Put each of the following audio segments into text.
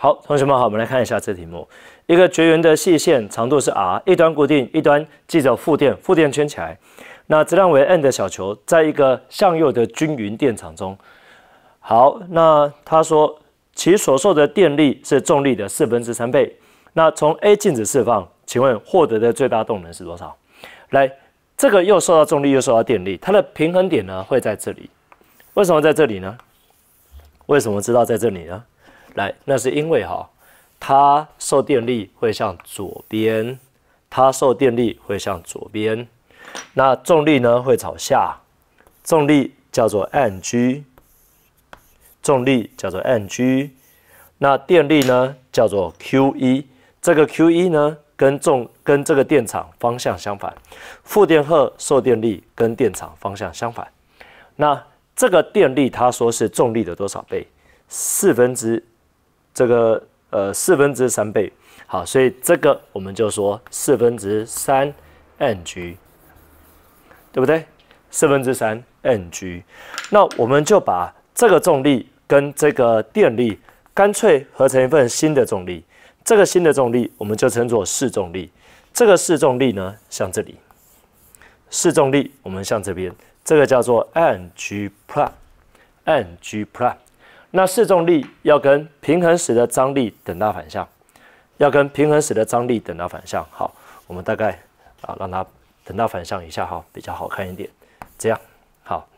好，同学们好，我们来看一下这题目。一个绝缘的细线，长度是 r，一端固定，一端系着负电，负电圈起来。那质量为 n 的小球，在一个向右的均匀电场中。好，那他说其所受的电力是重力的四分之三倍。那从 a 静止释放，请问获得的最大动能是多少？来，这个又受到重力，又受到电力，它的平衡点呢会在这里？为什么在这里呢？为什么知道在这里呢？来，那是因为哈，它受电力会向左边，它受电力会向左边，那重力呢会朝下，重力叫做 n g 重力叫做 n g 那电力呢叫做 q 一，这个 q 一呢跟重跟这个电场方向相反，负电荷受电力跟电场方向相反，那这个电力它说是重力的多少倍？四分之。这个呃四分之三倍，好，所以这个我们就说四分之三 n g 对不对？四分之三 n g 那我们就把这个重力跟这个电力干脆合成一份新的重力，这个新的重力我们就称作势重力，这个势重力呢，像这里势重力，我们向这边，这个叫做 ng plus ng plus。那示重力要跟平衡时的张力等大反向，要跟平衡时的张力等大反向。好，我们大概啊让它等大反向一下哈，比较好看一点。这样，好，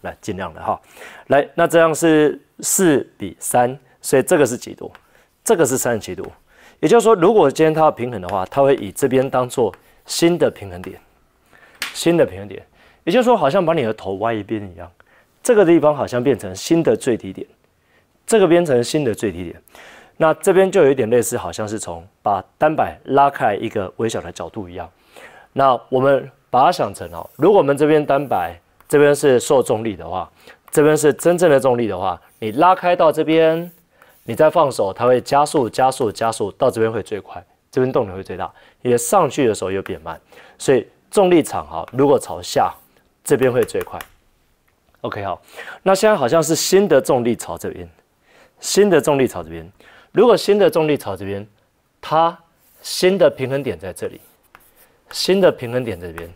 来尽量的哈，来，那这样是四比三，所以这个是几度？这个是三十七度。也就是说，如果今天它要平衡的话，它会以这边当做新的平衡点，新的平衡点。也就是说，好像把你的头歪一边一样。这个地方好像变成新的最低点，这个变成新的最低点，那这边就有点类似，好像是从把单摆拉开一个微小的角度一样。那我们把它想成哦，如果我们这边单摆这边是受重力的话，这边是真正的重力的话，你拉开到这边，你再放手，它会加速加速加速到这边会最快，这边动能会最大，也上去的时候又变慢。所以重力场哈，如果朝下，这边会最快。OK，好，那现在好像是新的重力朝这边，新的重力朝这边。如果新的重力朝这边，它新的平衡点在这里，新的平衡点这边。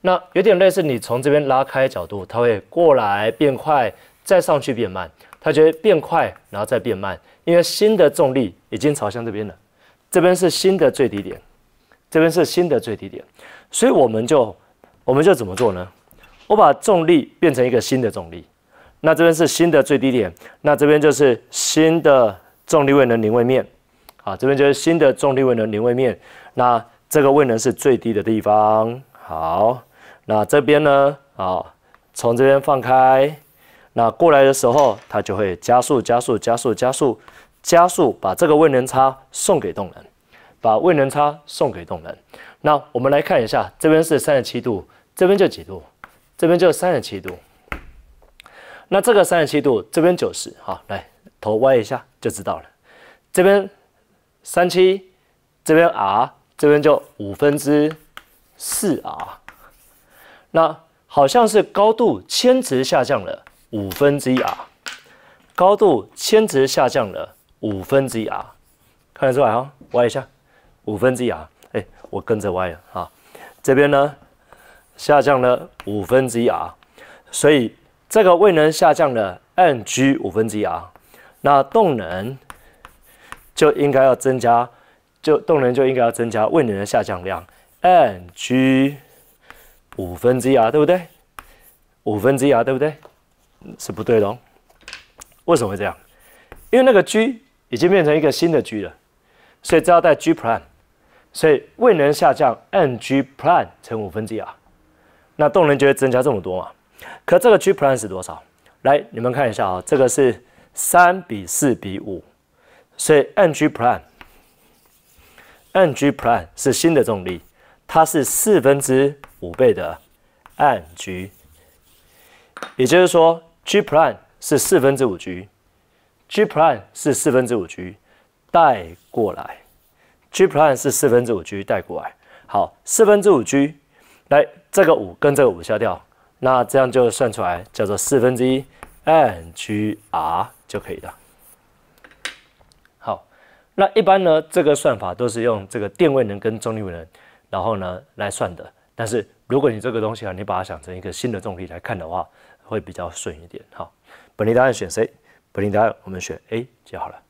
那有点类似你从这边拉开角度，它会过来变快，再上去变慢。它觉得变快，然后再变慢，因为新的重力已经朝向这边了。这边是新的最低点，这边是新的最低点。所以我们就，我们就怎么做呢？我把重力变成一个新的重力，那这边是新的最低点，那这边就是新的重力位能零位面，啊，这边就是新的重力位能零位面，那这个位能是最低的地方。好，那这边呢？好，从这边放开，那过来的时候它就会加速，加速，加速，加速，加速，把这个位能差送给动能，把位能差送给动能。那我们来看一下，这边是三十七度，这边就几度？这边就三十七度，那这个三十七度，这边九十，好，来头歪一下就知道了。这边三七，这边 R，这边就五分之四 R。那好像是高度千直下降了五分之一 R，高度千直下降了五分之一 R，看得出来啊？歪一下，五分之一 R，哎，我跟着歪了啊。这边呢？下降了五分之一 r，所以这个位能下降了 n g 五分之一 r，那动能就应该要增加，就动能就应该要增加位能的下降量 n g 五分之一 r，对不对？五分之一 r 对不对？是不对的，哦。为什么会这样？因为那个 g 已经变成一个新的 g 了，所以这要带 g prime，所以未能下降 n g prime 乘五分之一 r。那动能就会增加这么多嘛？可这个 g plan 是多少？来，你们看一下啊，这个是三比四比五，所以 n g plan，n g plan 是新的重力，它是四分之五倍的 n g，也就是说 g plan 是四分之五 g，g plan 是四分之五 g 带过来，g plan 是四分之五 g 带过来，好，四分之五 g。来，这个五跟这个五消掉，那这样就算出来叫做四分之一 n g r 就可以了。好，那一般呢，这个算法都是用这个电位能跟重力能，然后呢来算的。但是如果你这个东西啊，你把它想成一个新的重力来看的话，会比较顺一点好，本题答案选 C，本题答案我们选 A 就好了。